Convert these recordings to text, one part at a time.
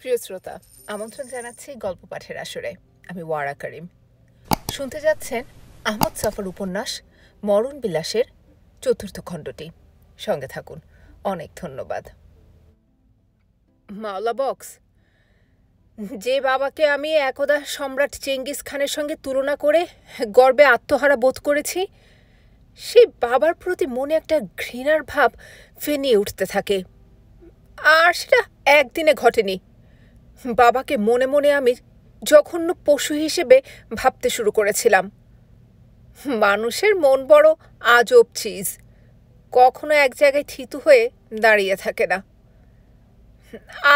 প্রিয় শ্রোতা আমন্ত্রণ জানাচ্ছি গল্প পাঠের আসরে আমি ওয়ারা করিম শুনতে যাচ্ছেন আহমদ সাফার উপন্যাস মরণ বিলাসের চতুর্থ খণ্ডটি সঙ্গে থাকুন অনেক ধন্যবাদ মাওলা বক্স যে বাবাকে আমি একদা সম্রাট চেঙ্গিস খানের সঙ্গে তুলনা করে গর্বে আত্মহারা বোধ করেছি সেই বাবার প্রতি মনে একটা ঘৃণার ভাব ফেনিয়ে উঠতে থাকে আর সেটা একদিনে ঘটেনি বাবাকে মনে মনে আমি জঘন্য পশু হিসেবে ভাবতে শুরু করেছিলাম মানুষের মন বড় আজব চিজ কখনো এক জায়গায় থিতু হয়ে দাঁড়িয়ে থাকে না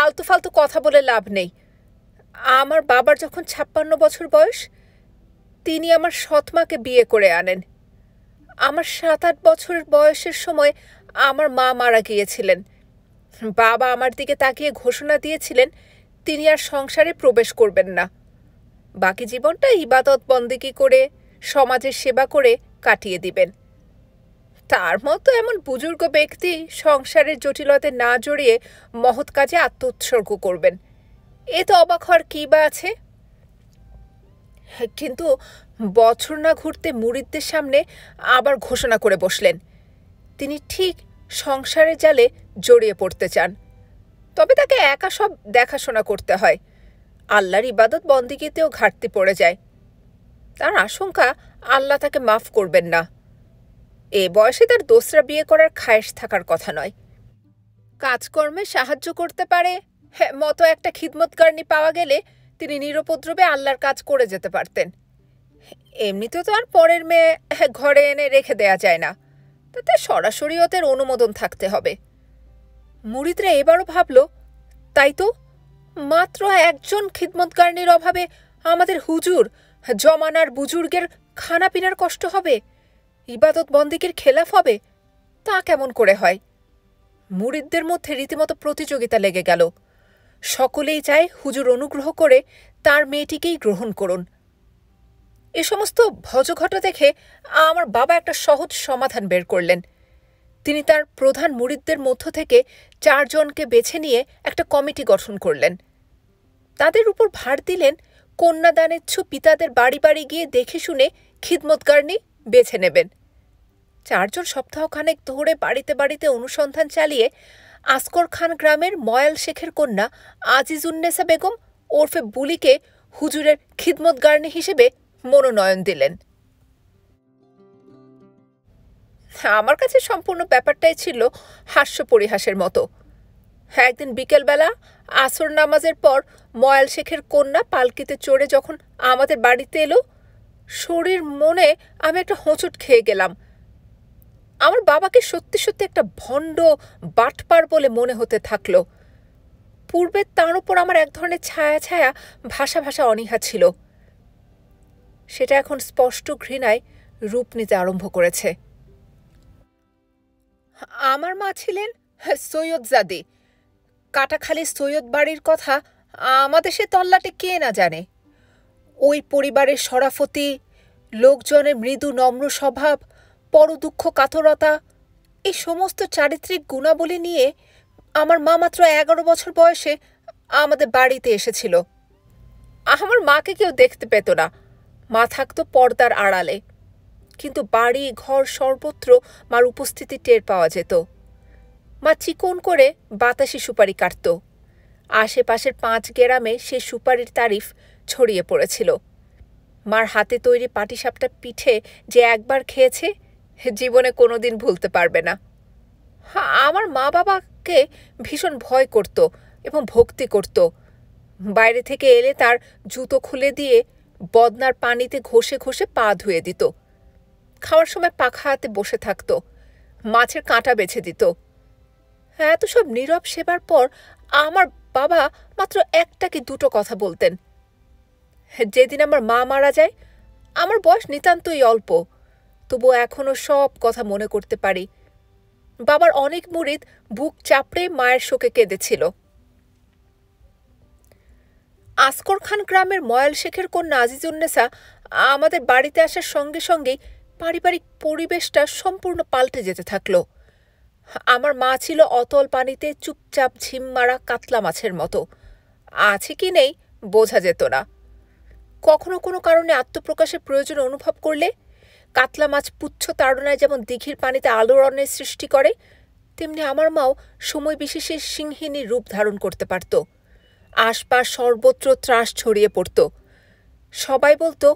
আলতু ফালতু কথা বলে লাভ নেই আমার বাবার যখন ছাপ্পান্ন বছর বয়স তিনি আমার সৎমাকে বিয়ে করে আনেন আমার সাত আট বছর বয়সের সময় আমার মা মারা গিয়েছিলেন বাবা আমার দিকে তাকিয়ে ঘোষণা দিয়েছিলেন তিনি আর সংসারে প্রবেশ করবেন না বাকি জীবনটা ইবাদত বন্দিকি করে সমাজের সেবা করে কাটিয়ে দিবেন তার মতো এমন বুজুর্গ ব্যক্তি সংসারের জটিলতে না জড়িয়ে মহৎ কাজে আত্মোৎসর্গ করবেন এ তো অবাক হওয়ার কী বা আছে কিন্তু বছর না ঘুরতে মুরিদদের সামনে আবার ঘোষণা করে বসলেন তিনি ঠিক সংসারের জালে জড়িয়ে পড়তে চান তবে তাকে একা সব দেখাশোনা করতে হয় আল্লাহর ইবাদত বন্দিগিতেও ঘাটতি পড়ে যায় তার আশঙ্কা আল্লাহ তাকে মাফ করবেন না এ বয়সে তার দোসরা বিয়ে করার খায়েশ থাকার কথা নয় কাজকর্মে সাহায্য করতে পারে হ্যাঁ মতো একটা খিদমতকারনি পাওয়া গেলে তিনি নিরপদ্রবে আল্লাহর কাজ করে যেতে পারতেন এমনিতে তো আর পরের মেয়ে হ্যাঁ, ঘরে এনে রেখে দেয়া যায় না তাতে সরাসরি ওদের অনুমোদন থাকতে হবে মুরিদরা এবারও ভাবল তাই তো মাত্র একজন খিদমতকারনির অভাবে আমাদের হুজুর জমানার বুজুর্গের খানাপিনার কষ্ট হবে ইবাদত বন্দিকের খেলাফ হবে তা কেমন করে হয় মুরিদদের মধ্যে রীতিমতো প্রতিযোগিতা লেগে গেল সকলেই চায় হুজুর অনুগ্রহ করে তার মেয়েটিকেই গ্রহণ করুন এ সমস্ত ভজঘটা দেখে আমার বাবা একটা সহজ সমাধান বের করলেন তিনি তার প্রধান মুরিদদের মধ্য থেকে চারজনকে বেছে নিয়ে একটা কমিটি গঠন করলেন তাদের উপর ভার দিলেন কন্যাদানেচ্ছু পিতাদের বাড়ি বাড়ি গিয়ে দেখে শুনে খিদমতগারনি বেছে নেবেন চারজন সপ্তাহখানেক ধরে বাড়িতে বাড়িতে অনুসন্ধান চালিয়ে আসকর খান গ্রামের ময়াল শেখের কন্যা আজিজুন্নেসা বেগম ওরফে বুলিকে হুজুরের খিদমতগার্নি হিসেবে মনোনয়ন দিলেন আমার কাছে সম্পূর্ণ ব্যাপারটাই ছিল হাস্য পরিহাসের মতো একদিন বিকেলবেলা আসর নামাজের পর ময়াল শেখের কন্যা পালকিতে চড়ে যখন আমাদের বাড়িতে এলো শরীর মনে আমি একটা হোঁচট খেয়ে গেলাম আমার বাবাকে সত্যি সত্যি একটা ভণ্ড বাটপার বলে মনে হতে থাকলো পূর্বে তার ওপর আমার এক ধরনের ছায়া ছায়া ভাষা ভাষা অনীহা ছিল সেটা এখন স্পষ্ট ঘৃণায় রূপ নিতে আরম্ভ করেছে আমার মা ছিলেন সৈয়দজাদে কাটাখালি সৈয়দ বাড়ির কথা আমাদের সে তল্লাটে কে না জানে ওই পরিবারের সরাফতি লোকজনের মৃদু নম্র স্বভাব পরদুঃখ কাতরতা এই সমস্ত চারিত্রিক গুণাবলী নিয়ে আমার মা মাত্র এগারো বছর বয়সে আমাদের বাড়িতে এসেছিল আমার মাকে কেউ দেখতে পেত না মা থাকতো পর্দার আড়ালে কিন্তু বাড়ি ঘর সর্বত্র মার উপস্থিতি টের পাওয়া যেত মা চিকন করে বাতাসি সুপারি কাটত আশেপাশের পাঁচ গেরামে সে সুপারির তারিফ ছড়িয়ে পড়েছিল মার হাতে তৈরি পাটিসাপটা পিঠে যে একবার খেয়েছে জীবনে কোনো দিন ভুলতে পারবে না হ্যাঁ, আমার মা বাবাকে ভীষণ ভয় করত এবং ভক্তি করত বাইরে থেকে এলে তার জুতো খুলে দিয়ে বদনার পানিতে ঘষে ঘষে পা ধুয়ে দিত খাওয়ার সময় পাখা হাতে বসে থাকত মাছের কাঁটা বেছে দিত এত সব নীরব সেবার পর আমার বাবা মাত্র একটা কি দুটো কথা বলতেন যেদিন আমার মা মারা যায় আমার বয়স নিতান্তই অল্প তবু এখনও সব কথা মনে করতে পারি বাবার অনেক মুরিদ বুক চাপড়ে মায়ের শোকে কেঁদেছিল আসকর খান গ্রামের ময়াল শেখের কন্যা আজিজুন্নেসা আমাদের বাড়িতে আসার সঙ্গে সঙ্গেই পারিবারিক পরিবেশটা সম্পূর্ণ পাল্টে যেতে থাকলো আমার মা ছিল অতল পানিতে চুপচাপ ঝিম মারা কাতলা মাছের মতো আছে কি নেই বোঝা যেত না কখনো কোনো কারণে আত্মপ্রকাশের প্রয়োজন অনুভব করলে কাতলা মাছ পুচ্ছ তাড়নায় যেমন দিঘির পানিতে আলোড়নের সৃষ্টি করে তেমনি আমার মাও সময় বিশেষে সিংহিনীর রূপ ধারণ করতে পারত আশপাশ সর্বত্র ত্রাস ছড়িয়ে পড়ত সবাই বলতো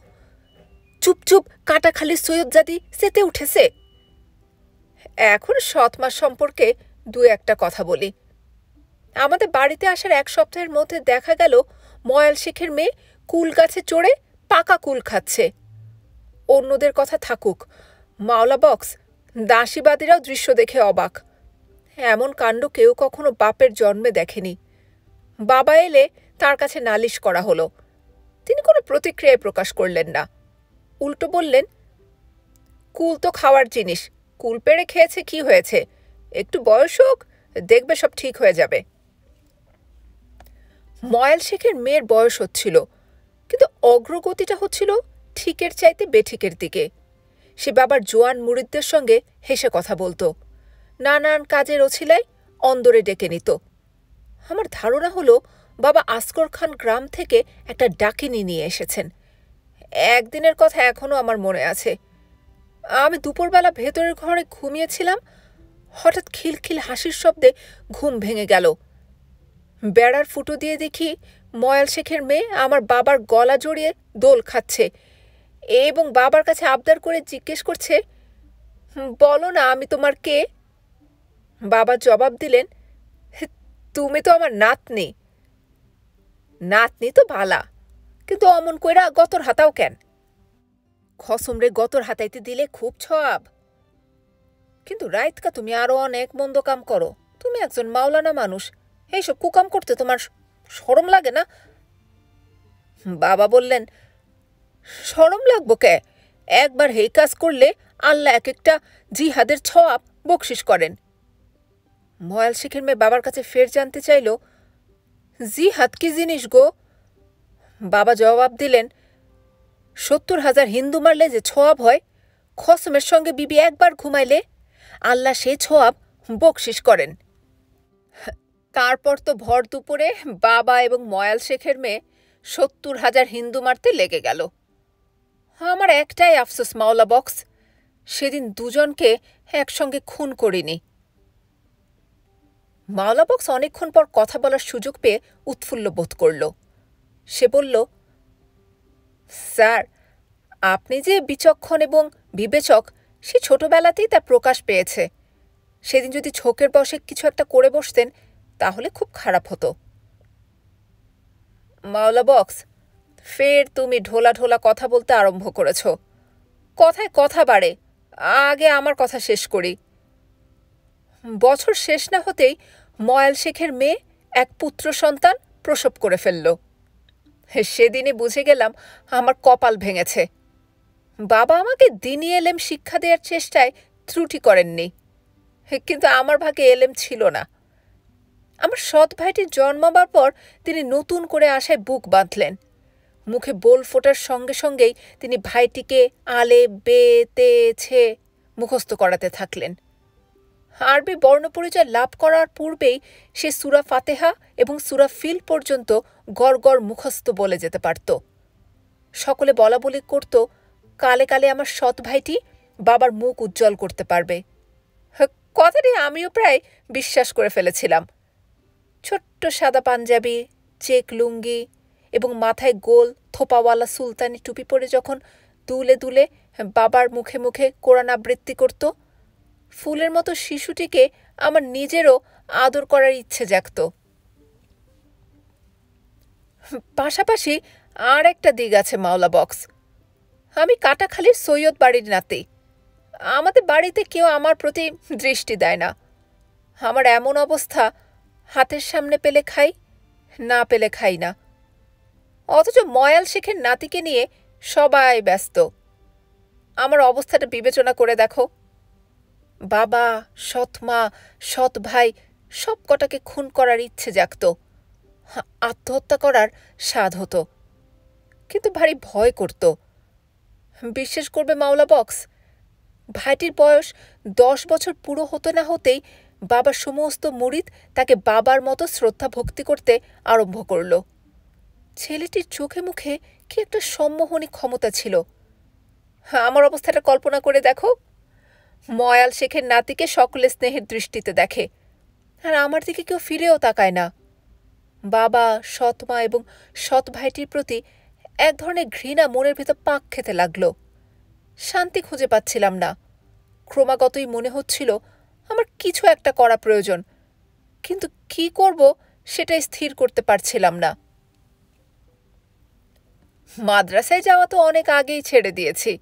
চুপচুপ কাটাখালি সৈয়দ জাতি সেতে উঠেছে এখন সৎ মাস সম্পর্কে দু একটা কথা বলি আমাদের বাড়িতে আসার এক সপ্তাহের মধ্যে দেখা গেল ময়াল শেখের মেয়ে কুল গাছে চড়ে পাকা কুল খাচ্ছে অন্যদের কথা থাকুক মাওলা বক্স দাসীবাদীরাও দৃশ্য দেখে অবাক এমন কাণ্ড কেউ কখনো বাপের জন্মে দেখেনি বাবা এলে তার কাছে নালিশ করা হলো তিনি কোনো প্রতিক্রিয়ায় প্রকাশ করলেন না উল্টো বললেন কুল তো খাওয়ার জিনিস কুল পেড়ে খেয়েছে কি হয়েছে একটু বয়স হোক দেখবে সব ঠিক হয়ে যাবে ময়াল শেখের মেয়ের বয়স হচ্ছিল কিন্তু অগ্রগতিটা হচ্ছিল ঠিকের চাইতে বেঠিকের দিকে সে বাবার জোয়ান মুরিদদের সঙ্গে হেসে কথা বলতো নানান কাজের অছিলায় অন্দরে ডেকে নিত আমার ধারণা হলো বাবা আসকর খান গ্রাম থেকে একটা ডাকিনি নিয়ে এসেছেন একদিনের কথা এখনও আমার মনে আছে আমি দুপুরবেলা ভেতরের ঘরে ঘুমিয়েছিলাম হঠাৎ খিলখিল হাসির শব্দে ঘুম ভেঙে গেল বেড়ার ফুটো দিয়ে দেখি ময়াল শেখের মেয়ে আমার বাবার গলা জড়িয়ে দোল খাচ্ছে এবং বাবার কাছে আবদার করে জিজ্ঞেস করছে বলো না আমি তোমার কে বাবা জবাব দিলেন তুমি তো আমার নাতনি নাতনি তো বালা কিন্তু অমন কইরা গতর হাতাও কেন খসমরে গতর হাতাইতে দিলে খুব ছয়াব কিন্তু রাইতকা তুমি আরও অনেক মন্দ কাম করো তুমি একজন মাওলানা মানুষ এইসব কুকাম করতে তোমার সরম লাগে না বাবা বললেন সরম লাগবো কে একবার হেই কাজ করলে আল্লাহ এক একটা জিহাদের ছপ বকশিস করেন ময়াল শিখের মেয়ে বাবার কাছে ফের জানতে চাইল জিহাদ কি জিনিস গো বাবা জবাব দিলেন সত্তর হাজার হিন্দু মারলে যে ছোয়াব হয় খসমের সঙ্গে বিবি একবার ঘুমাইলে আল্লাহ সে ছোয়াব বকশিস করেন তারপর তো ভর দুপুরে বাবা এবং ময়াল শেখের মেয়ে সত্তর হাজার হিন্দু মারতে লেগে গেল আমার একটাই আফসোস মাওলা বক্স সেদিন দুজনকে একসঙ্গে খুন করিনি মাওলা বক্স অনেকক্ষণ পর কথা বলার সুযোগ পেয়ে উৎফুল্ল বোধ করল সে বলল স্যার আপনি যে বিচক্ষণ এবং বিবেচক সে ছোটবেলাতেই তার প্রকাশ পেয়েছে সেদিন যদি ছোকের বসে কিছু একটা করে বসতেন তাহলে খুব খারাপ হতো মাওলা বক্স ফের তুমি ঢোলা ঢোলা কথা বলতে আরম্ভ করেছ কথায় কথা বাড়ে আগে আমার কথা শেষ করি বছর শেষ না হতেই ময়াল শেখের মেয়ে এক পুত্র সন্তান প্রসব করে ফেলল সেদিনই বুঝে গেলাম আমার কপাল ভেঙেছে বাবা আমাকে দিনই এলেম শিক্ষা দেওয়ার চেষ্টায় ত্রুটি করেননি কিন্তু আমার ভাগে এলেম ছিল না আমার সৎ ভাইটি জন্মাবার পর তিনি নতুন করে আসায় বুক বাঁধলেন মুখে বোল ফোটার সঙ্গে সঙ্গেই তিনি ভাইটিকে আলে বে তে ছে মুখস্থ করাতে থাকলেন আরবি বর্ণপরিচয় লাভ করার পূর্বেই সে সুরা ফাতেহা এবং সুরা ফিল পর্যন্ত গড় মুখস্থ বলে যেতে পারত সকলে বলা বলি করত কালে কালে আমার সৎ ভাইটি বাবার মুখ উজ্জ্বল করতে পারবে হ্যাঁ, কথাটি আমিও প্রায় বিশ্বাস করে ফেলেছিলাম ছোট্ট সাদা পাঞ্জাবি চেক লুঙ্গি এবং মাথায় গোল থোপাওয়ালা সুলতানি টুপি পরে যখন দুলে দুলে বাবার মুখে মুখে কোরআন আবৃত্তি করতো ফুলের মতো শিশুটিকে আমার নিজেরও আদর করার ইচ্ছে জাগত পাশাপাশি আর একটা দিক আছে মাওলা বক্স আমি কাটাখালির সৈয়দ বাড়ির নাতি আমাদের বাড়িতে কেউ আমার প্রতি দৃষ্টি দেয় না আমার এমন অবস্থা হাতের সামনে পেলে খাই না পেলে খাই না অথচ ময়াল শেখের নাতিকে নিয়ে সবাই ব্যস্ত আমার অবস্থাটা বিবেচনা করে দেখো বাবা সৎ মা সৎ ভাই সব কটাকে খুন করার ইচ্ছে জাগত আত্মহত্যা করার স্বাদ হতো কিন্তু ভারী ভয় করত বিশ্বাস করবে মাওলা বক্স ভাইটির বয়স দশ বছর পুরো হতে না হতেই বাবার সমস্ত মুরিদ তাকে বাবার মতো শ্রদ্ধা ভক্তি করতে আরম্ভ করল ছেলেটির চোখে মুখে কি একটা সম্মোহনী ক্ষমতা ছিল আমার অবস্থাটা কল্পনা করে দেখো ময়াল শেখের নাতিকে সকলে স্নেহের দৃষ্টিতে দেখে আর আমার দিকে কেউ ফিরেও তাকায় না বাবা সৎমা এবং সৎ ভাইটির প্রতি এক ধরনের ঘৃণা মনের ভেতর পাক খেতে লাগল শান্তি খুঁজে পাচ্ছিলাম না ক্রমাগতই মনে হচ্ছিল আমার কিছু একটা করা প্রয়োজন কিন্তু কি করব সেটাই স্থির করতে পারছিলাম না মাদ্রাসায় যাওয়া তো অনেক আগেই ছেড়ে দিয়েছি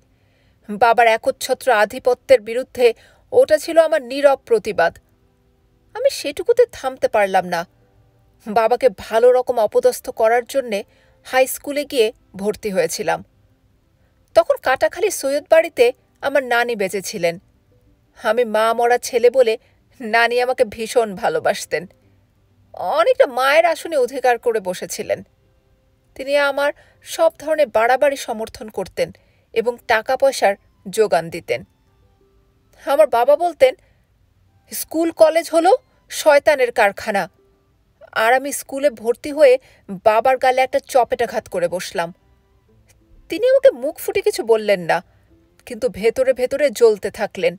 বাবার একচ্ছত্র আধিপত্যের বিরুদ্ধে ওটা ছিল আমার নীরব প্রতিবাদ আমি সেটুকুতে থামতে পারলাম না বাবাকে ভালো রকম অপদস্থ করার জন্যে হাই স্কুলে গিয়ে ভর্তি হয়েছিলাম তখন কাটাখালি সৈয়দ বাড়িতে আমার নানি বেঁচেছিলেন আমি মা মরা ছেলে বলে নানি আমাকে ভীষণ ভালোবাসতেন অনেকটা মায়ের আসনে অধিকার করে বসেছিলেন তিনি আমার সব ধরনের বাড়াবাড়ি সমর্থন করতেন এবং টাকা পয়সার যোগান দিতেন আমার বাবা বলতেন স্কুল কলেজ হলো শয়তানের কারখানা আর আমি স্কুলে ভর্তি হয়ে বাবার গালে একটা চপেটাঘাত করে বসলাম তিনি আমাকে মুখ ফুটে কিছু বললেন না কিন্তু ভেতরে ভেতরে জ্বলতে থাকলেন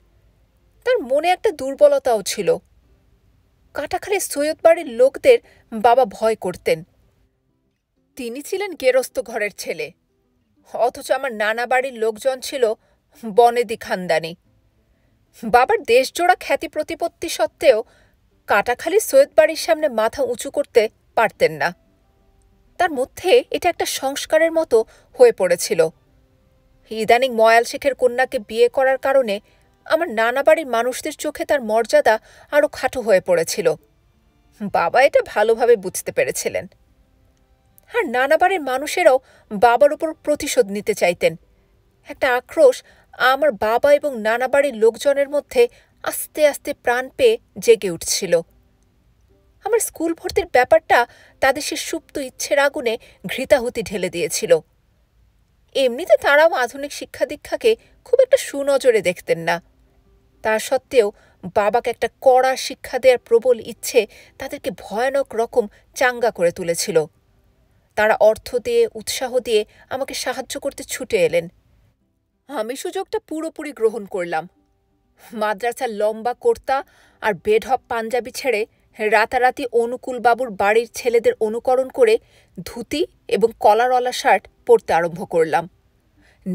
তার মনে একটা দুর্বলতাও ছিল কাটাখালি সৈয়দ বাড়ির লোকদের বাবা ভয় করতেন তিনি ছিলেন গেরস্ত ঘরের ছেলে অথচ আমার নানা বাড়ির লোকজন ছিল বনেদি খানদানি বাবার দেশজোড়া খ্যাতি প্রতিপত্তি সত্ত্বেও কাটাখালি সৈয়দ বাড়ির সামনে মাথা উঁচু করতে পারতেন না তার মধ্যে এটা একটা সংস্কারের মতো হয়ে পড়েছিল ইদানিং ময়াল শেখের কন্যাকে বিয়ে করার কারণে আমার নানা বাড়ির মানুষদের চোখে তার মর্যাদা আরও খাটো হয়ে পড়েছিল বাবা এটা ভালোভাবে বুঝতে পেরেছিলেন আর বাড়ির মানুষেরাও বাবার ওপর প্রতিশোধ নিতে চাইতেন একটা আক্রোশ আমার বাবা এবং নানাবাড়ির লোকজনের মধ্যে আস্তে আস্তে প্রাণ পেয়ে জেগে উঠছিল আমার স্কুল ভর্তির ব্যাপারটা তাদের সে সুপ্ত ইচ্ছের আগুনে ঘৃতাহুতি ঢেলে দিয়েছিল এমনিতে তারাও আধুনিক শিক্ষা দীক্ষাকে খুব একটা সুনজরে দেখতেন না তা সত্ত্বেও বাবাকে একটা কড়া শিক্ষা দেওয়ার প্রবল ইচ্ছে তাদেরকে ভয়ানক রকম চাঙ্গা করে তুলেছিল তারা অর্থ দিয়ে উৎসাহ দিয়ে আমাকে সাহায্য করতে ছুটে এলেন আমি সুযোগটা পুরোপুরি গ্রহণ করলাম মাদ্রাসার লম্বা কর্তা আর বেঢপ পাঞ্জাবি ছেড়ে রাতারাতি অনুকূল বাবুর বাড়ির ছেলেদের অনুকরণ করে ধুতি এবং কলারলা শার্ট পরতে আরম্ভ করলাম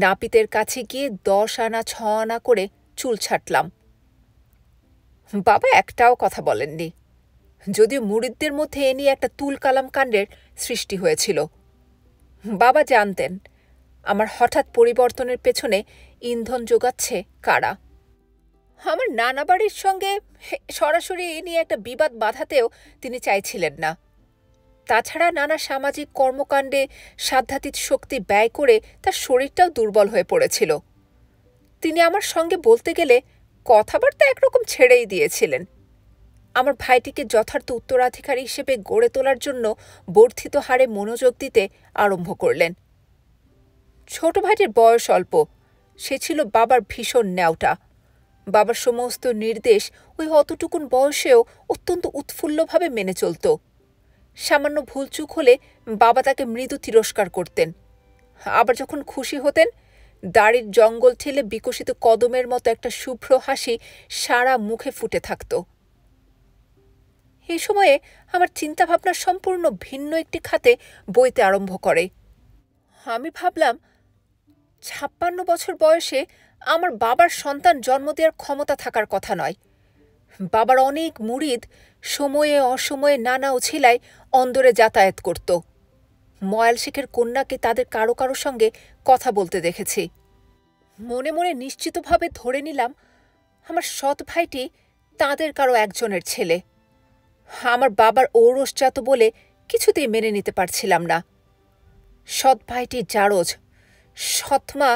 নাপিতের কাছে গিয়ে দশ আনা ছ আনা করে চুল ছাটলাম বাবা একটাও কথা বলেননি যদিও মুরিদদের মধ্যে এ নিয়ে একটা তুল কালাম কাণ্ডের সৃষ্টি হয়েছিল বাবা জানতেন আমার হঠাৎ পরিবর্তনের পেছনে ইন্ধন যোগাচ্ছে কারা আমার নানা বাড়ির সঙ্গে সরাসরি এ নিয়ে একটা বিবাদ বাঁধাতেও তিনি চাইছিলেন না তাছাড়া নানা সামাজিক কর্মকাণ্ডে সাধ্যাতীত শক্তি ব্যয় করে তার শরীরটাও দুর্বল হয়ে পড়েছিল তিনি আমার সঙ্গে বলতে গেলে কথাবার্তা একরকম ছেড়েই দিয়েছিলেন আমার ভাইটিকে যথার্থ উত্তরাধিকারী হিসেবে গড়ে তোলার জন্য বর্ধিত হারে মনোযোগ দিতে আরম্ভ করলেন ছোট ভাইটির বয়স অল্প সে ছিল বাবার ভীষণ ন্যাওটা বাবার সমস্ত নির্দেশ ওই অতটুকুন বয়সেও অত্যন্ত উৎফুল্লভাবে মেনে চলত সামান্য ভুলচুক হলে বাবা তাকে মৃদু তিরস্কার করতেন আবার যখন খুশি হতেন দাড়ির জঙ্গল ঠেলে বিকশিত কদমের মতো একটা শুভ্র হাসি সারা মুখে ফুটে থাকতো এই সময়ে আমার চিন্তাভাবনা সম্পূর্ণ ভিন্ন একটি খাতে বইতে আরম্ভ করে আমি ভাবলাম ছাপ্পান্ন বছর বয়সে আমার বাবার সন্তান জন্ম দেওয়ার ক্ষমতা থাকার কথা নয় বাবার অনেক মুরিদ সময়ে অসময়ে নানা ওছিলায় অন্দরে যাতায়াত করত ময়াল শেখের কন্যাকে তাদের কারো কারো সঙ্গে কথা বলতে দেখেছি মনে মনে নিশ্চিতভাবে ধরে নিলাম আমার সৎ ভাইটি তাঁদের কারো একজনের ছেলে আমার বাবার ঔরসজাত বলে কিছুতেই মেনে নিতে পারছিলাম না সৎ ভাইটি জারজ সৎমা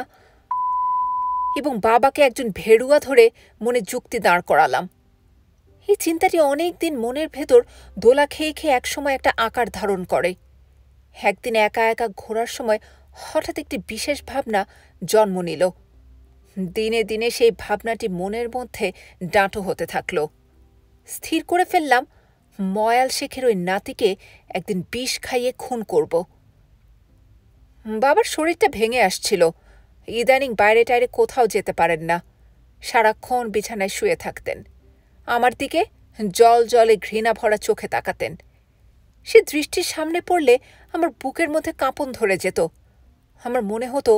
এবং বাবাকে একজন ভেরুয়া ধরে মনে যুক্তি দাঁড় করালাম এই চিন্তাটি অনেক দিন মনের ভেতর দোলা খেয়ে খেয়ে একসময় একটা আকার ধারণ করে একদিন একা একা ঘোরার সময় হঠাৎ একটি বিশেষ ভাবনা জন্ম নিল দিনে দিনে সেই ভাবনাটি মনের মধ্যে ডাঁটো হতে থাকল স্থির করে ফেললাম ময়াল শেখের ওই নাতিকে একদিন বিষ খাইয়ে খুন করব বাবার শরীরটা ভেঙে আসছিল ইদানিং বাইরে টাইরে কোথাও যেতে পারেন না সারাক্ষণ বিছানায় শুয়ে থাকতেন আমার দিকে জল জলে ঘৃণা ভরা চোখে তাকাতেন সে দৃষ্টির সামনে পড়লে আমার বুকের মধ্যে কাঁপন ধরে যেত আমার মনে হতো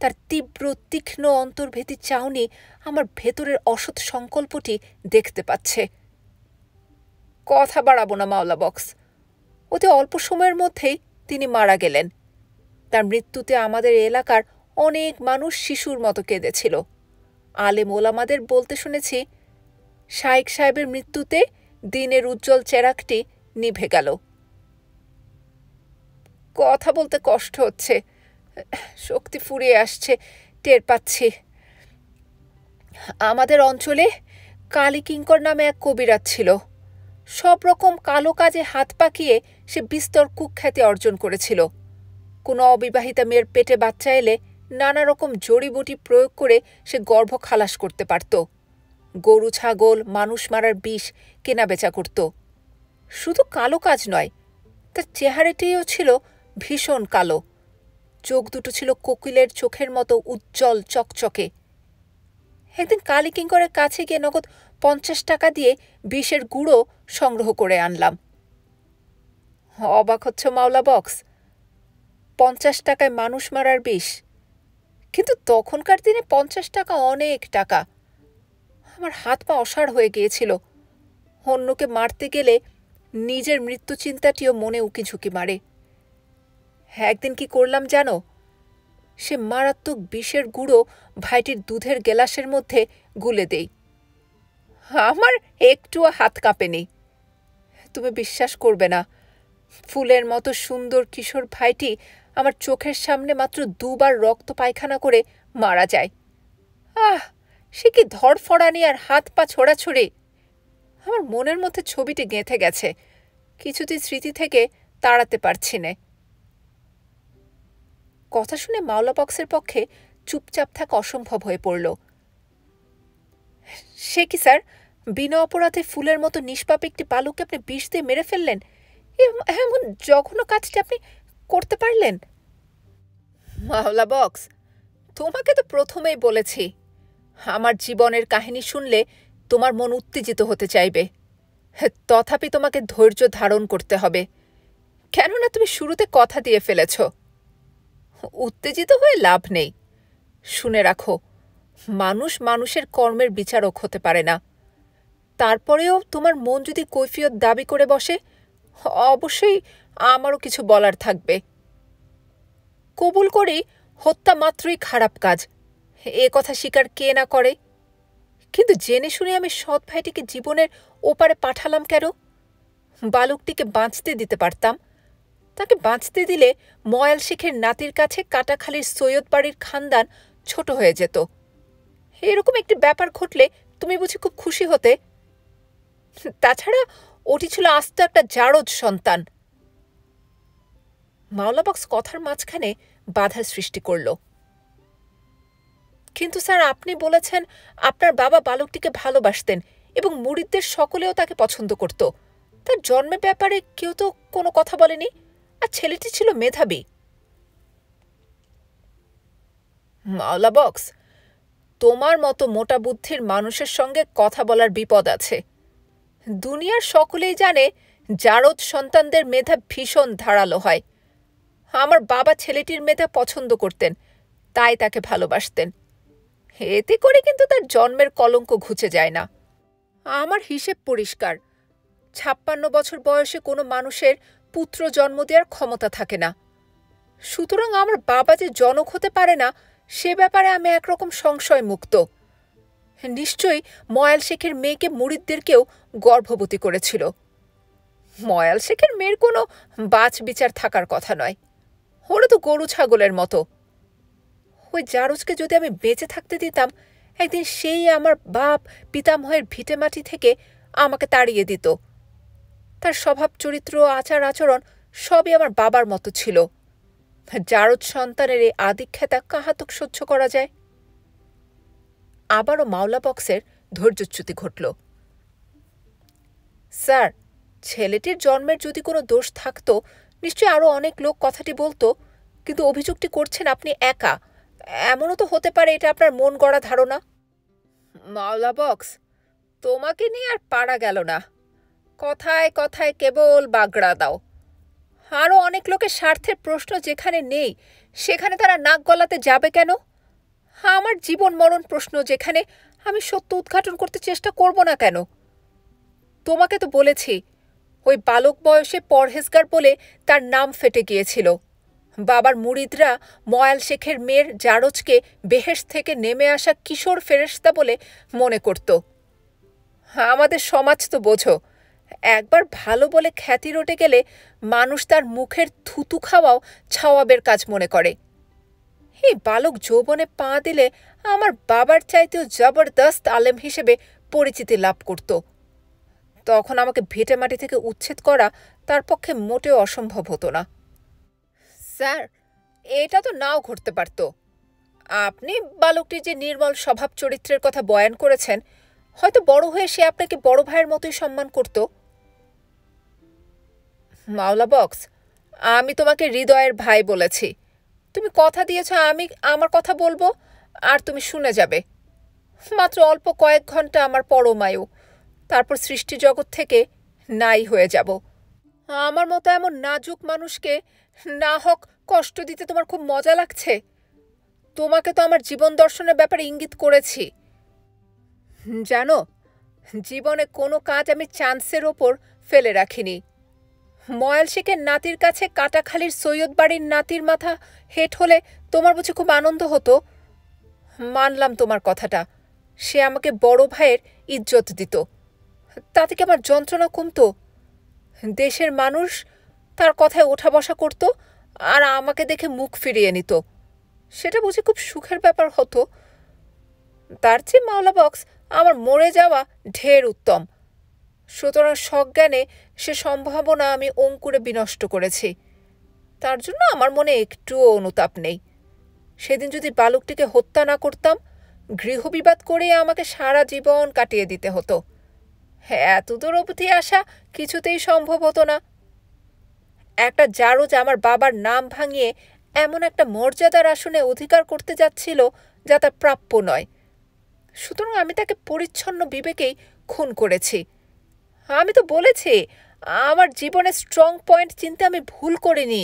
তার তীব্র তীক্ষ্ণ অন্তর্ভেদী চাউনি আমার ভেতরের অসৎ সংকল্পটি দেখতে পাচ্ছে কথা বাড়াবো না মাওলা বক্স অতি অল্প সময়ের মধ্যেই তিনি মারা গেলেন তার মৃত্যুতে আমাদের এলাকার অনেক মানুষ শিশুর মতো কেঁদেছিল আলে মোলামাদের বলতে শুনেছি শাইক সাহেবের মৃত্যুতে দিনের উজ্জ্বল চেরাকটি নিভে গেল কথা বলতে কষ্ট হচ্ছে শক্তি ফুরিয়ে আসছে টের পাচ্ছি আমাদের অঞ্চলে কালী কিঙ্কর নামে এক কবিরাজ ছিল সব রকম কালো কাজে হাত পাকিয়ে সে বিস্তর কুখ্যাতি অর্জন করেছিল কোনো অবিবাহিতা মেয়ের পেটে বাচ্চা এলে নানা রকম জড়িবুটি প্রয়োগ করে সে গর্ভ খালাস করতে পারত গরু ছাগল মানুষ মারার বিষ কেনাবেচা করত শুধু কালো কাজ নয় তার চেহারাটিও ছিল ভীষণ কালো চোখ দুটো ছিল কোকিলের চোখের মতো উজ্জ্বল চকচকে একদিন কিঙ্করের কাছে গিয়ে নগদ পঞ্চাশ টাকা দিয়ে বিষের গুঁড়ো সংগ্রহ করে আনলাম অবাক হচ্ছে মাওলা বক্স পঞ্চাশ টাকায় মানুষ মারার বিষ কিন্তু তখনকার দিনে পঞ্চাশ টাকা অনেক টাকা আমার হাত পা অসাড় হয়ে গিয়েছিল অন্যকে মারতে গেলে নিজের মৃত্যু চিন্তাটিও মনে উঁকি ঝুঁকি মারে একদিন কি করলাম জানো সে মারাত্মক বিষের গুঁড়ো ভাইটির দুধের গেলাসের মধ্যে গুলে দেয় আমার একটুও হাত কাঁপেনি তুমি বিশ্বাস করবে না ফুলের মতো সুন্দর কিশোর ভাইটি আমার চোখের সামনে মাত্র দুবার রক্ত পায়খানা করে মারা যায় আহ সে কি ধরফড়ানি আর হাত পা ছোড়াছড়ি আমার মনের মধ্যে ছবিটি গেঁথে গেছে কিছুতেই স্মৃতি থেকে তাড়াতে পারছি না কথা শুনে মাওলা বক্সের পক্ষে চুপচাপ থাকা অসম্ভব হয়ে পড়ল সে কি স্যার বিনা অপরাধে ফুলের মতো নিষ্পাপ একটি বালুকে আপনি বিষ দিয়ে মেরে ফেললেন এমন জঘন্য কাজটি আপনি করতে পারলেন মাওলা বক্স তোমাকে তো প্রথমেই বলেছি আমার জীবনের কাহিনী শুনলে তোমার মন উত্তেজিত হতে চাইবে হ্যাঁ, তথাপি তোমাকে ধৈর্য ধারণ করতে হবে কেননা তুমি শুরুতে কথা দিয়ে ফেলেছ উত্তেজিত হয়ে লাভ নেই শুনে রাখো মানুষ মানুষের কর্মের বিচারক হতে পারে না তারপরেও তোমার মন যদি কৈফিয়ত দাবি করে বসে অবশ্যই আমারও কিছু বলার থাকবে কবুল করি হত্যা মাত্রই খারাপ কাজ এ কথা স্বীকার কে না করে কিন্তু জেনে শুনে আমি সৎ ভাইটিকে জীবনের ওপারে পাঠালাম কেন বালকটিকে বাঁচতে দিতে পারতাম তাকে বাঁচতে দিলে ময়াল শেখের নাতির কাছে কাটাখালির সৈয়দ বাড়ির খানদান ছোট হয়ে যেত এরকম একটি ব্যাপার ঘটলে তুমি বুঝি খুব খুশি হতে তাছাড়া ওটি ছিল আস্ত একটা জারজ সন্তান মাওলাবক্স কথার মাঝখানে বাধার সৃষ্টি করল কিন্তু স্যার আপনি বলেছেন আপনার বাবা বালকটিকে ভালোবাসতেন এবং মুরিদদের সকলেও তাকে পছন্দ করত তার জন্মের ব্যাপারে কেউ তো কোনো কথা বলেনি আর ছেলেটি ছিল মেধাবী মাওলা বক্স তোমার মতো মোটা বুদ্ধির মানুষের সঙ্গে কথা বলার বিপদ আছে দুনিয়ার সকলেই জানে জারদ সন্তানদের মেধা ভীষণ ধারালো হয় আমার বাবা ছেলেটির মেধা পছন্দ করতেন তাই তাকে ভালোবাসতেন এতে করে কিন্তু তার জন্মের কলঙ্ক ঘুচে যায় না আমার হিসেব পরিষ্কার ছাপ্পান্ন বছর বয়সে কোনো মানুষের পুত্র জন্ম দেওয়ার ক্ষমতা থাকে না সুতরাং আমার বাবা যে জনক হতে পারে না সে ব্যাপারে আমি একরকম সংশয় মুক্ত নিশ্চয়ই ময়াল শেখের মেয়েকে মুড়িদদেরকেও গর্ভবতী করেছিল ময়াল শেখের মেয়ের কোনো বাছ বিচার থাকার কথা নয় ওরা তো গরু ছাগলের মতো ওই জারুজকে যদি আমি বেঁচে থাকতে দিতাম একদিন সেই আমার বাপ পিতামহের ভিটেমাটি থেকে আমাকে তাড়িয়ে দিত তার স্বভাব চরিত্র আচার আচরণ সবই আমার বাবার মতো ছিল জারুজ সন্তানের এই আদিক্ষেতা কাহাতক সহ্য করা যায় আবারও মাওলা বক্সের ধৈর্যচ্যুতি ঘটল স্যার ছেলেটির জন্মের যদি কোনো দোষ থাকতো নিশ্চয়ই আরও অনেক লোক কথাটি বলতো কিন্তু অভিযোগটি করছেন আপনি একা এমনও তো হতে পারে এটা আপনার মন গড়া ধারণা মাওলা বক্স তোমাকে নিয়ে আর পারা গেল না কথায় কথায় কেবল বাগড়া দাও আরও অনেক লোকের স্বার্থের প্রশ্ন যেখানে নেই সেখানে তারা নাক গলাতে যাবে কেন আমার জীবন মরণ প্রশ্ন যেখানে আমি সত্য উদ্ঘাটন করতে চেষ্টা করব না কেন তোমাকে তো বলেছি ওই বালক বয়সে পরহেজগার বলে তার নাম ফেটে গিয়েছিল বাবার মুরিদরা ময়াল শেখের মেয়ের জারজকে বেহেস থেকে নেমে আসা কিশোর ফেরেস্তা বলে মনে করত আমাদের সমাজ তো বোঝো একবার ভালো বলে খ্যাতি রটে গেলে মানুষ তার মুখের থুতু খাওয়াও ছাওয়াবের কাজ মনে করে এই বালক যৌবনে পা দিলে আমার বাবার চাইতেও জবরদস্ত আলেম হিসেবে পরিচিতি লাভ করত তখন আমাকে ভেটে মাটি থেকে উচ্ছেদ করা তার পক্ষে মোটেও অসম্ভব হতো না স্যার এটা তো নাও ঘটতে পারত আপনি বালকটির যে নির্মল স্বভাব চরিত্রের কথা বয়ান করেছেন হয়তো বড় হয়ে সে আপনাকে বড় ভাইয়ের মতোই সম্মান করত মাওলা বক্স আমি তোমাকে হৃদয়ের ভাই বলেছি তুমি কথা দিয়েছ আমি আমার কথা বলবো আর তুমি শুনে যাবে মাত্র অল্প কয়েক ঘন্টা আমার পরমায়ু তারপর সৃষ্টি জগৎ থেকে নাই হয়ে যাব আমার মতো এমন নাজুক মানুষকে না হক কষ্ট দিতে তোমার খুব মজা লাগছে তোমাকে তো আমার জীবন দর্শনের ব্যাপারে ইঙ্গিত করেছি জানো জীবনে কোনো কাজ আমি চান্সের ওপর ফেলে রাখিনি ময়াল শেখের নাতির কাছে কাটাখালির সৈয়দ বাড়ির নাতির মাথা হেট হলে তোমার বুঝি খুব আনন্দ হতো মানলাম তোমার কথাটা সে আমাকে বড় ভাইয়ের ইজ্জত দিত তাতে কি আমার যন্ত্রণা কমতো দেশের মানুষ তার কথায় ওঠা বসা করত আর আমাকে দেখে মুখ ফিরিয়ে নিত সেটা বুঝি খুব সুখের ব্যাপার হতো তার চেয়ে মাওলা বক্স আমার মরে যাওয়া ঢের উত্তম সুতরাং সজ্ঞানে সে সম্ভাবনা আমি অঙ্কুরে বিনষ্ট করেছি তার জন্য আমার মনে একটুও অনুতাপ নেই সেদিন যদি বালকটিকে হত্যা না করতাম গৃহবিবাদ করে আমাকে সারা জীবন কাটিয়ে দিতে হতো হ্যাঁ, এতদূর অবধি আসা কিছুতেই সম্ভব হতো না একটা জারজ আমার বাবার নাম ভাঙিয়ে এমন একটা মর্যাদার আসনে অধিকার করতে যাচ্ছিল যা তার প্রাপ্য নয় সুতরাং আমি তাকে পরিচ্ছন্ন বিবেকেই খুন করেছি আমি তো বলেছি আমার জীবনে স্ট্রং পয়েন্ট চিনতে আমি ভুল করিনি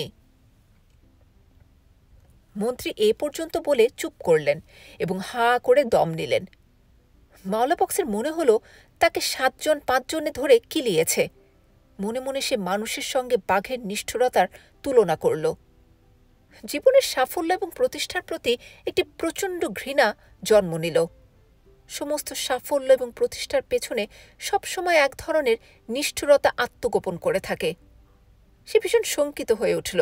মন্ত্রী এ পর্যন্ত বলে চুপ করলেন এবং হা করে দম নিলেন মাওলাপক্সের মনে হলো তাকে সাতজন পাঁচজনে ধরে কিলিয়েছে মনে মনে সে মানুষের সঙ্গে বাঘের নিষ্ঠুরতার তুলনা করল জীবনের সাফল্য এবং প্রতিষ্ঠার প্রতি একটি প্রচণ্ড ঘৃণা জন্ম নিল সমস্ত সাফল্য এবং প্রতিষ্ঠার পেছনে সবসময় এক ধরনের নিষ্ঠুরতা আত্মগোপন করে থাকে সে ভীষণ শঙ্কিত হয়ে উঠল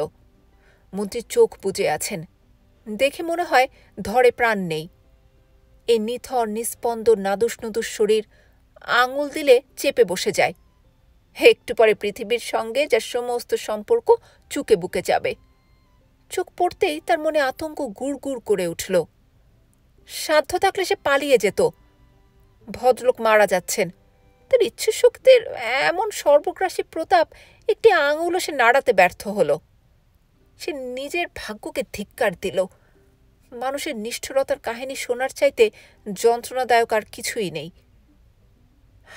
মন্ত্রী চোখ বুজে আছেন দেখে মনে হয় ধরে প্রাণ নেই এ নিথর নিস্পন্দ নাদুস নদুস শরীর আঙুল দিলে চেপে বসে যায় হে একটু পরে পৃথিবীর সঙ্গে যার সমস্ত সম্পর্ক চুকে বুকে যাবে চোখ পড়তেই তার মনে আতঙ্ক গুড় গুড় করে উঠল সাধ্য থাকলে সে পালিয়ে যেত ভদ্রলোক মারা যাচ্ছেন তার ইচ্ছুশক্তির এমন সর্বগ্রাসী প্রতাপ একটি আঙুলও সে নাড়াতে ব্যর্থ হলো সে নিজের ভাগ্যকে ধিক্কার দিল মানুষের নিষ্ঠুরতার কাহিনী শোনার চাইতে যন্ত্রণাদায়ক আর কিছুই নেই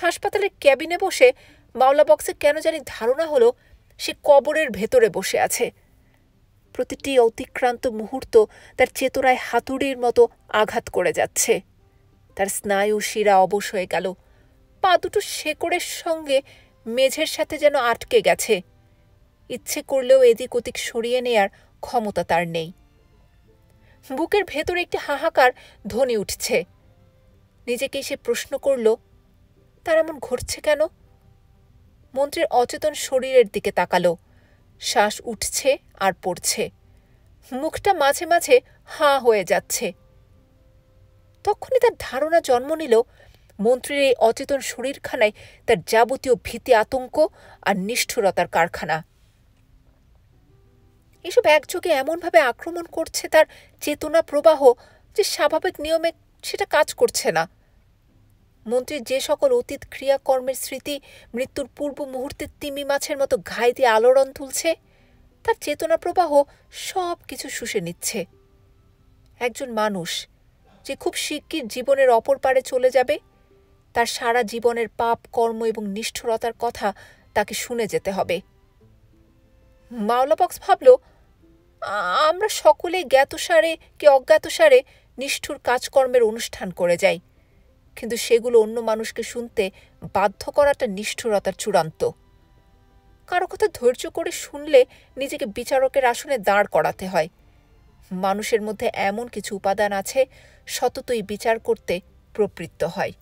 হাসপাতালের ক্যাবিনে বসে মাওলা বক্সে কেন জানি ধারণা হলো সে কবরের ভেতরে বসে আছে প্রতিটি অতিক্রান্ত মুহূর্ত তার চেতনায় হাতুড়ির মতো আঘাত করে যাচ্ছে তার স্নায়ু শিরা অবশ হয়ে গেল পা দুটো শেকড়ের সঙ্গে মেঝের সাথে যেন আটকে গেছে ইচ্ছে করলেও এদিক ওদিক সরিয়ে নেয়ার ক্ষমতা তার নেই বুকের ভেতরে একটি হাহাকার ধ্বনি উঠছে নিজেকে সে প্রশ্ন করল তার এমন ঘটছে কেন মন্ত্রীর অচেতন শরীরের দিকে তাকালো শ্বাস উঠছে আর পড়ছে মুখটা মাঝে মাঝে হাঁ হয়ে যাচ্ছে তখনই তার ধারণা জন্ম নিল মন্ত্রীর এই অচেতন শরীরখানায় তার যাবতীয় ভীতি আতঙ্ক আর নিষ্ঠুরতার কারখানা এসব একযোগে এমনভাবে আক্রমণ করছে তার চেতনা প্রবাহ যে স্বাভাবিক নিয়মে সেটা কাজ করছে না মন্ত্রীর যে সকল অতীত ক্রিয়াকর্মের স্মৃতি মৃত্যুর পূর্ব মুহূর্তে তিমি মাছের মতো দিয়ে আলোড়ন তুলছে তার চেতনা প্রবাহ সব কিছু শুষে নিচ্ছে একজন মানুষ যে খুব শিগগির জীবনের অপর পারে চলে যাবে তার সারা জীবনের পাপ কর্ম এবং নিষ্ঠুরতার কথা তাকে শুনে যেতে হবে মাওলাপক্স ভাবল আমরা সকলে জ্ঞাতসারে কি অজ্ঞাতসারে নিষ্ঠুর কাজকর্মের অনুষ্ঠান করে যাই কিন্তু সেগুলো অন্য মানুষকে শুনতে বাধ্য করাটা নিষ্ঠুরতার চূড়ান্ত কারো কথা ধৈর্য করে শুনলে নিজেকে বিচারকের আসনে দাঁড় করাতে হয় মানুষের মধ্যে এমন কিছু উপাদান আছে সততই বিচার করতে প্রবৃত্ত হয়